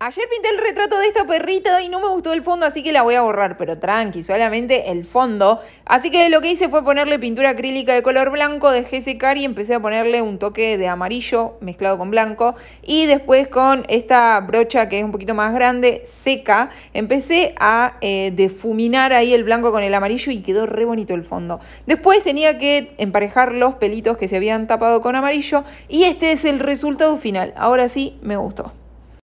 Ayer ah, pinté el retrato de esta perrita y no me gustó el fondo, así que la voy a borrar, pero tranqui, solamente el fondo. Así que lo que hice fue ponerle pintura acrílica de color blanco, dejé secar y empecé a ponerle un toque de amarillo mezclado con blanco. Y después con esta brocha que es un poquito más grande, seca, empecé a eh, difuminar ahí el blanco con el amarillo y quedó re bonito el fondo. Después tenía que emparejar los pelitos que se habían tapado con amarillo y este es el resultado final. Ahora sí, me gustó.